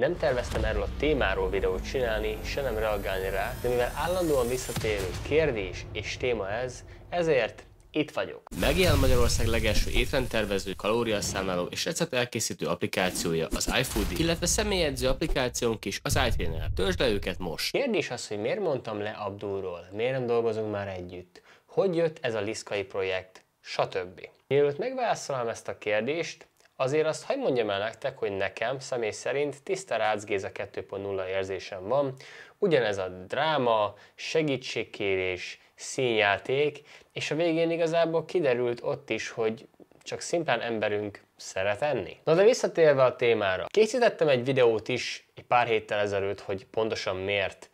Nem terveztem erről a témáról videót csinálni, se nem reagálni rá, de mivel állandóan visszatérő kérdés és téma ez, ezért itt vagyok. Megjelen Magyarország legelső étrendtervező, kalóriaszámláló és recept elkészítő applikációja az iFood, illetve személyedző applikációnk is az iTrainer. Töltsd le őket most! Kérdés az, hogy miért mondtam le Abdulról, miért nem dolgozunk már együtt, hogy jött ez a Liszkai projekt, stb. Mielőtt megválaszolom ezt a kérdést, Azért azt hagyd mondjam el nektek, hogy nekem személy szerint tiszta Rácz Géza 2.0 érzésem van. Ugyanez a dráma, segítségkérés, színjáték, és a végén igazából kiderült ott is, hogy csak szimplán emberünk szeret enni. Na de visszatérve a témára, készítettem egy videót is egy pár héttel ezelőtt, hogy pontosan miért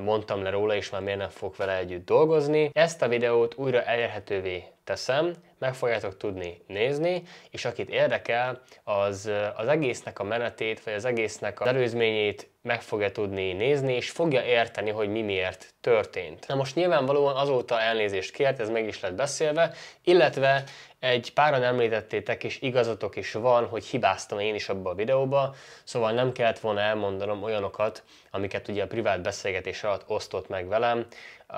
mondtam le róla, és már miért nem fogok vele együtt dolgozni. Ezt a videót újra elérhetővé teszem, meg fogjátok tudni nézni, és akit érdekel, az az egésznek a menetét, vagy az egésznek az előzményét meg fogja tudni nézni, és fogja érteni, hogy mi miért történt. Na most nyilvánvalóan azóta elnézést kért, ez meg is lett beszélve, illetve egy páran említettétek, és igazatok is van, hogy hibáztam én is abba a videóba, szóval nem kellett volna elmondanom olyanokat, amiket ugye a privát beszélgetés alatt osztott meg velem,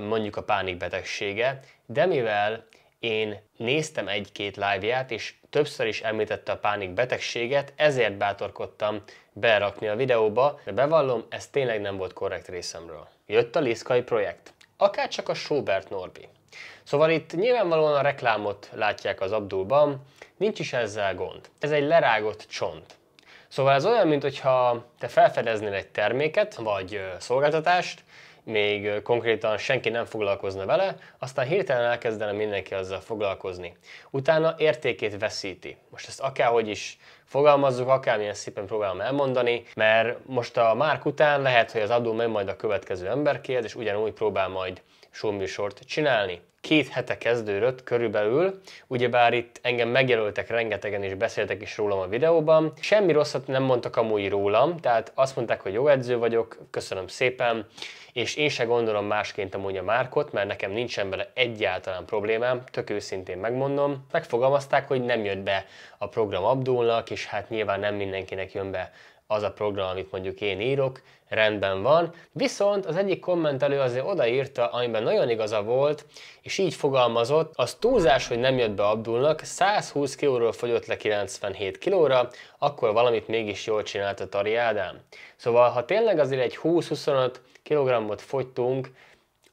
mondjuk a pánikbetegsége, de mivel én néztem egy-két live-ját, és többször is említette a pánik betegséget, ezért bátorkodtam berakni a videóba, de bevallom, ez tényleg nem volt korrekt részemről. Jött a Liszkai projekt, akár csak a Schubert Norbi. Szóval itt nyilvánvalóan a reklámot látják az Abdulban, nincs is ezzel gond. Ez egy lerágott csont. Szóval ez olyan, mintha te felfedeznél egy terméket, vagy szolgáltatást, még konkrétan senki nem foglalkozna vele, aztán hirtelen elkezdene mindenki azzal foglalkozni. Utána értékét veszíti. Most ezt akárhogy is fogalmazzuk, akármilyen szépen próbálom elmondani, mert most a márk után lehet, hogy az adó megy majd a következő emberkéhez, és ugyanúgy próbál majd sort csinálni. Két hete kezdődött körülbelül, ugyebár itt engem megjelöltek rengetegen, és beszéltek is rólam a videóban. Semmi rosszat nem mondtak amúgy rólam, tehát azt mondták, hogy jó edző vagyok, köszönöm szépen, és én se gondolom másként amúgy a Márkot, mert nekem nincsen vele egyáltalán problémám, tök őszintén megmondom. Megfogalmazták, hogy nem jött be a program Abdulnak, és hát nyilván nem mindenkinek jön be az a program, amit mondjuk én írok, rendben van. Viszont az egyik kommentelő azért odaírta, amiben nagyon igaza volt, és így fogalmazott, az túlzás, hogy nem jött be Abdulnak, 120 kilóról fogyott le 97 kilóra, akkor valamit mégis jól csinált a Tari Ádám. Szóval, ha tényleg azért egy 20-25 kilogrammot fogytunk,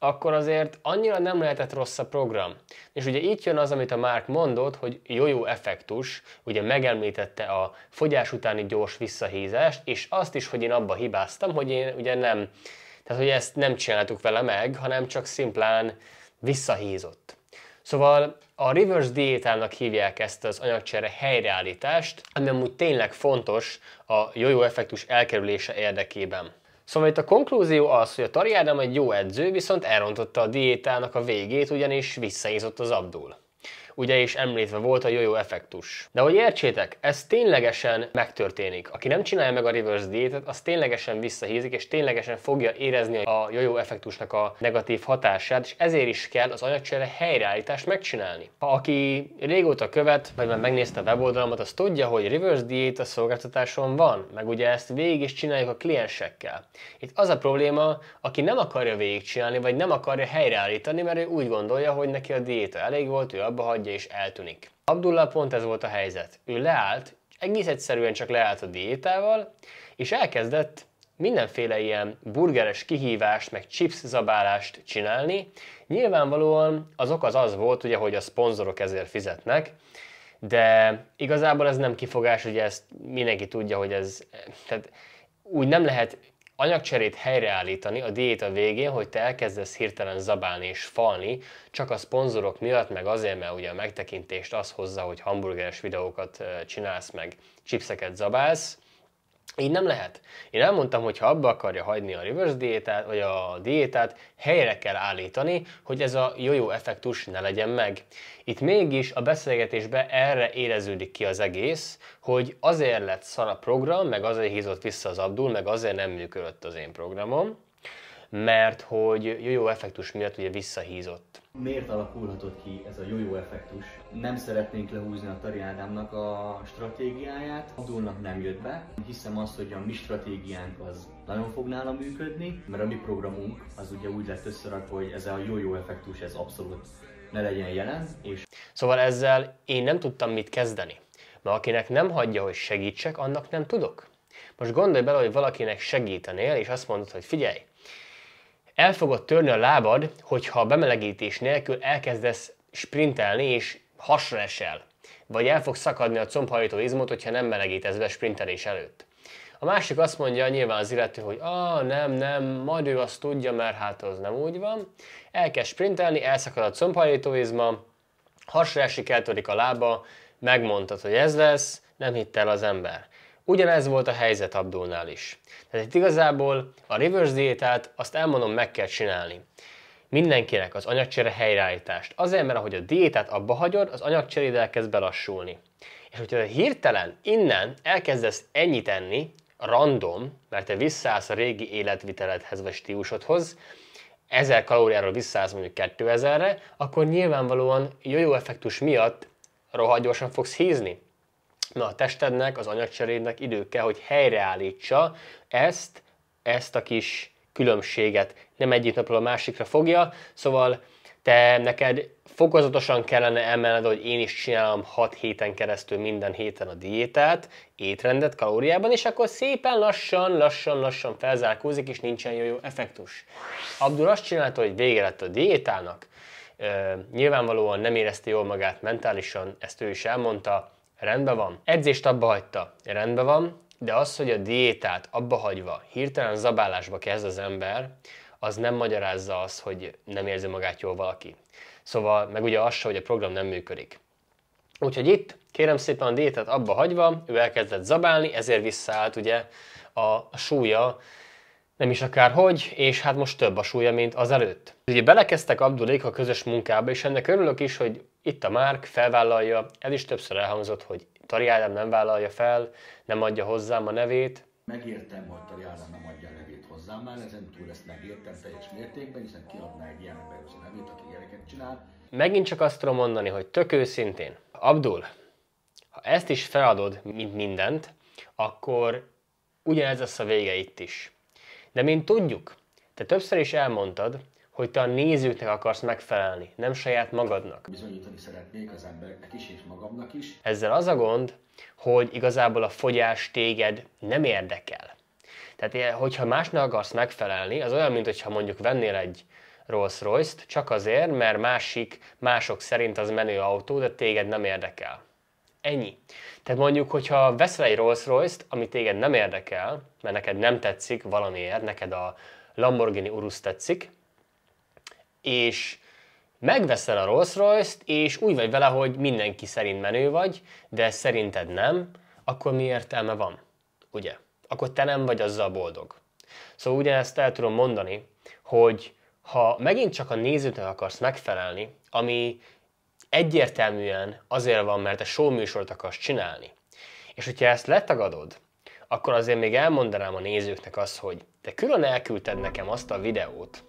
akkor azért annyira nem lehetett rossz a program. És ugye itt jön az, amit a Márk mondott, hogy jó-jó effektus, ugye megemlítette a fogyás utáni gyors visszahízást, és azt is, hogy én abba hibáztam, hogy én ugye nem, tehát hogy ezt nem csináltuk vele meg, hanem csak szimplán visszahízott. Szóval a reverse diétának hívják ezt az anyagcsere helyreállítást, ami amúgy tényleg fontos a jó-jó effektus elkerülése érdekében. Szóval itt a konklúzió az, hogy a Tari Ádám egy jó edző, viszont elrontotta a diétának a végét, ugyanis visszaízott az Abdul ugye is említve volt a jó effektus. De hogy értsétek, ez ténylegesen megtörténik. Aki nem csinálja meg a reverse diétet, az ténylegesen visszahízik, és ténylegesen fogja érezni a jó effektusnak a negatív hatását, és ezért is kell az anyagcsere helyreállítást megcsinálni. Ha aki régóta követ, vagy már megnézte a weboldalamat, az tudja, hogy reverse diét a szolgáltatáson van, meg ugye ezt végig is csináljuk a kliensekkel. Itt az a probléma, aki nem akarja végigcsinálni, vagy nem akarja helyreállítani, mert ő úgy gondolja, hogy neki a diéta elég volt, ő abba hagyja elmondja és eltűnik. Abdullah pont ez volt a helyzet. Ő leállt, egész egyszerűen csak leállt a diétával, és elkezdett mindenféle ilyen burgeres kihívást, meg chips zabálást csinálni. Nyilvánvalóan az ok az az volt, ugye, hogy a szponzorok ezért fizetnek, de igazából ez nem kifogás, ugye ezt mindenki tudja, hogy ez, tehát úgy nem lehet Anyagcserét helyreállítani a diéta végén, hogy te elkezdesz hirtelen zabálni és falni, csak a szponzorok miatt, meg azért, mert ugye a megtekintést az hozza, hogy hamburgeres videókat csinálsz, meg chipseket zabálsz, így nem lehet. Én elmondtam, hogy ha abba akarja hagyni a reverse diétát, vagy a diétát, helyre kell állítani, hogy ez a jó-jó effektus ne legyen meg. Itt mégis a beszélgetésbe erre éreződik ki az egész, hogy azért lett szar a program, meg azért hízott vissza az Abdul, meg azért nem működött az én programom, mert hogy jó effektus miatt ugye visszahízott. Miért alakulhatott ki ez a jó effektus? Nem szeretnénk lehúzni a Tari Ádámnak a stratégiáját. Abdulnak nem jött be. Hiszem azt, hogy a mi stratégiánk az nagyon fog nála működni, mert a mi programunk az ugye úgy lett összerakva, hogy ez a jó effektus ez abszolút ne legyen jelen. És... Szóval ezzel én nem tudtam mit kezdeni. Mert akinek nem hagyja, hogy segítsek, annak nem tudok. Most gondolj bele, hogy valakinek segítenél, és azt mondod, hogy figyelj, el fogod törni a lábad, hogyha a bemelegítés nélkül elkezdesz sprintelni és hasra esel. Vagy el fog szakadni a combhajtó izmot, hogyha nem melegítesz be sprintelés előtt. A másik azt mondja nyilván az illető, hogy ah, nem, nem, majd ő azt tudja, mert hát az nem úgy van. Elkezd sprintelni, elszakad a izma, hasra esik, eltörik a lába, megmondtad, hogy ez lesz, nem hitt el az ember. Ugyanez volt a helyzet Abdulnál is. Tehát itt igazából a reverse diétát azt elmondom meg kell csinálni. Mindenkinek az anyagcsere helyreállítást. Azért, mert ahogy a diétát abba hagyod, az anyagcseréd elkezd belassulni. És hogyha hirtelen innen elkezdesz ennyit enni, random, mert te visszaállsz a régi életviteledhez vagy stílusodhoz, 1000 kalóriáról visszaállsz mondjuk 2000-re, akkor nyilvánvalóan jó-jó effektus miatt rohadt gyorsan fogsz hízni. Na, a testednek, az anyagcserédnek idő kell, hogy helyreállítsa ezt, ezt a kis különbséget. Nem egyik napról a másikra fogja, szóval te neked fokozatosan kellene emelned, hogy én is csinálom 6 héten keresztül minden héten a diétát, étrendet kalóriában, és akkor szépen lassan, lassan, lassan felzárkózik, és nincsen jó, jó effektus. Abdul azt csinálta, hogy vége lett a diétának, Ö, nyilvánvalóan nem érezte jól magát mentálisan, ezt ő is elmondta, rendben van. Edzést abba hagyta, rendben van, de az, hogy a diétát abba hagyva hirtelen zabálásba kezd az ember, az nem magyarázza azt, hogy nem érzi magát jól valaki. Szóval, meg ugye az hogy a program nem működik. Úgyhogy itt, kérem szépen a diétát abba hagyva, ő elkezdett zabálni, ezért visszaállt ugye a súlya nem is akárhogy, és hát most több a súlya, mint az előtt. Ugye belekezdtek Abdulék a közös munkába, és ennek örülök is, hogy itt a Márk felvállalja, ez is többször elhangzott, hogy Tari Ádám nem vállalja fel, nem adja hozzám a nevét. Megértem, hogy Tari Ádám nem adja a nevét hozzám már, ezen túl ezt megértem teljes mértékben, hiszen kiadná egy ilyen ember a nevét, aki ilyeneket csinál. Megint csak azt tudom mondani, hogy tök őszintén, Abdul, ha ezt is feladod, mint mindent, akkor ugyanez lesz a vége itt is. De mint tudjuk, te többször is elmondtad, hogy te a nézőknek akarsz megfelelni, nem saját magadnak. Bizonyítani szeretnék az embereknek is és magamnak is. Ezzel az a gond, hogy igazából a fogyás téged nem érdekel. Tehát, eh, hogyha másnak akarsz megfelelni, az olyan, mint mondjuk vennél egy Rolls Royce-t, csak azért, mert másik, mások szerint az menő autó, de téged nem érdekel. Ennyi. Tehát mondjuk, hogyha veszel egy Rolls Royce-t, ami téged nem érdekel, mert neked nem tetszik valamiért, neked a Lamborghini Urus tetszik, és megveszel a Rolls Royce-t, és úgy vagy vele, hogy mindenki szerint menő vagy, de szerinted nem, akkor mi értelme van? Ugye? Akkor te nem vagy azzal boldog. Szóval ugyanezt el tudom mondani, hogy ha megint csak a nézőtől akarsz megfelelni, ami egyértelműen azért van, mert a show műsort akarsz csinálni. És hogyha ezt letagadod, akkor azért még elmondanám a nézőknek azt, hogy te külön elküldted nekem azt a videót,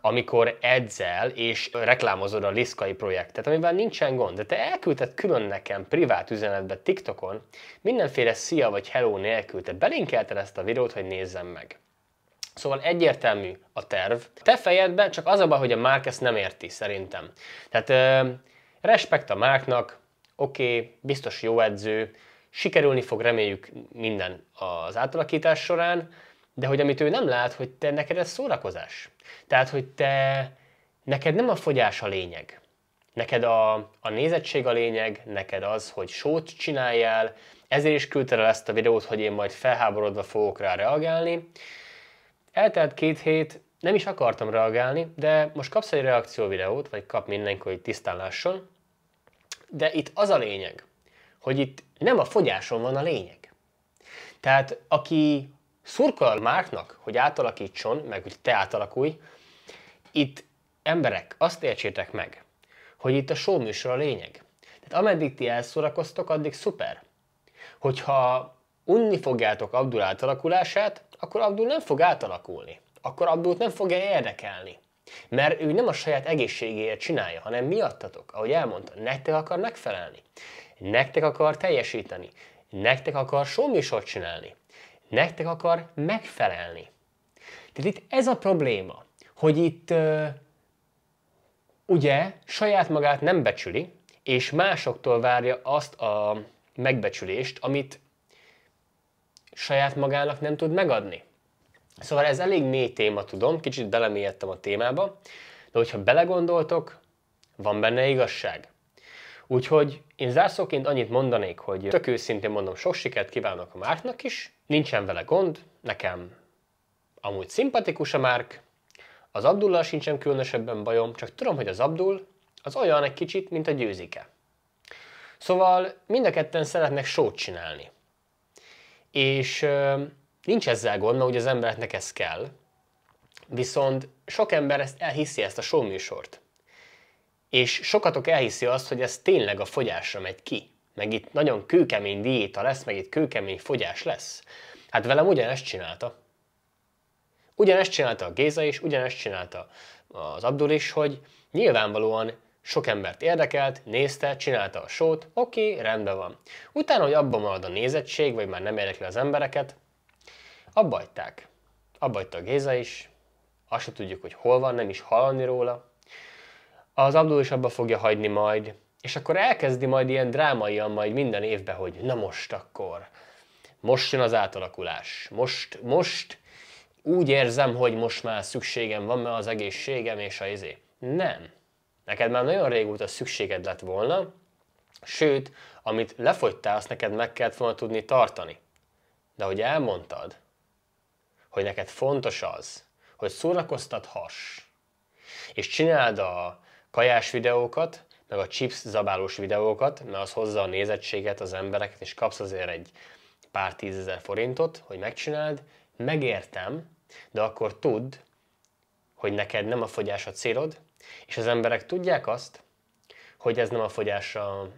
amikor edzel és reklámozod a Liszkai projektet, amivel nincsen gond, de te elküldted külön nekem privát üzenetbe TikTokon, mindenféle szia vagy hello nélkül, te belinkelted ezt a videót, hogy nézzem meg. Szóval egyértelmű a terv. Te fejedben csak az a baj, hogy a Márk ezt nem érti, szerintem. Tehát euh, Respekt a Márknak, oké, okay, biztos jó edző, sikerülni fog reméljük minden az átalakítás során, de hogy amit ő nem lát, hogy te neked ez szórakozás. Tehát, hogy te, neked nem a fogyás a lényeg. Neked a, a nézettség a lényeg, neked az, hogy sót csináljál, ezért is küldte el ezt a videót, hogy én majd felháborodva fogok rá reagálni. Eltelt két hét, nem is akartam reagálni, de most kapsz egy reakció videót, vagy kap mindenki, hogy tisztán lásson, de itt az a lényeg, hogy itt nem a fogyáson van a lényeg. Tehát aki szurkol a márknak, hogy átalakítson, meg hogy te átalakulj, itt emberek, azt értsétek meg, hogy itt a show műsor a lényeg. Tehát ameddig ti elszórakoztok, addig szuper. Hogyha unni fogjátok Abdul átalakulását, akkor Abdul nem fog átalakulni. Akkor Abdult nem fogja érdekelni. Mert ő nem a saját egészségéért csinálja, hanem miattatok, ahogy elmondta, nektek akar megfelelni, nektek akar teljesíteni, nektek akar somisot csinálni, nektek akar megfelelni. Tehát itt ez a probléma, hogy itt ugye saját magát nem becsüli, és másoktól várja azt a megbecsülést, amit saját magának nem tud megadni. Szóval ez elég mély téma, tudom, kicsit belemélyedtem a témába, de hogyha belegondoltok, van benne igazság. Úgyhogy én zárszóként annyit mondanék, hogy tök őszintén mondom, sok sikert kívánok a Márknak is, nincsen vele gond, nekem amúgy szimpatikus a Márk, az Abdullal sincsen különösebben bajom, csak tudom, hogy az Abdul az olyan egy kicsit, mint a győzike. Szóval mind a ketten szeretnek sót csinálni. És Nincs ezzel gond, mert ugye az embereknek ez kell. Viszont sok ember ezt elhiszi, ezt a műsort. És sokatok elhiszi azt, hogy ez tényleg a fogyásra megy ki. Meg itt nagyon kőkemény diéta lesz, meg itt kőkemény fogyás lesz. Hát velem ugyanezt csinálta. Ugyanezt csinálta a Géza is, ugyanezt csinálta az Abdul is, hogy nyilvánvalóan sok embert érdekelt, nézte, csinálta a sót, oké, rendben van. Utána, hogy abban marad a nézettség, vagy már nem érdekli az embereket, Abbajták. Abbajta Géza is, azt se tudjuk, hogy hol van, nem is hallani róla. Az Abdul is abba fogja hagyni majd, és akkor elkezdi majd ilyen drámaian majd minden évben, hogy na most akkor, most jön az átalakulás, most, most úgy érzem, hogy most már szükségem van, mert az egészségem és a izé. Nem. Neked már nagyon régóta szükséged lett volna, sőt, amit lefogytál, azt neked meg kellett volna tudni tartani. De hogy elmondtad, hogy neked fontos az, hogy szórakoztathass, és csináld a kajás videókat, meg a chips zabálós videókat, mert az hozza a nézettséget, az embereket, és kapsz azért egy pár tízezer forintot, hogy megcsináld, megértem, de akkor tudd, hogy neked nem a fogyás a célod, és az emberek tudják azt, hogy ez nem a fogyás a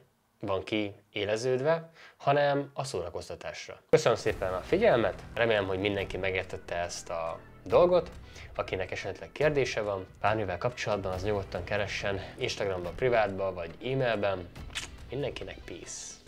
van ki éleződve, hanem a szórakoztatásra. Köszönöm szépen a figyelmet, remélem, hogy mindenki megértette ezt a dolgot. Akinek esetleg kérdése van, bármivel kapcsolatban, az nyugodtan keressen Instagramban, privátban vagy e-mailben. Mindenkinek peace!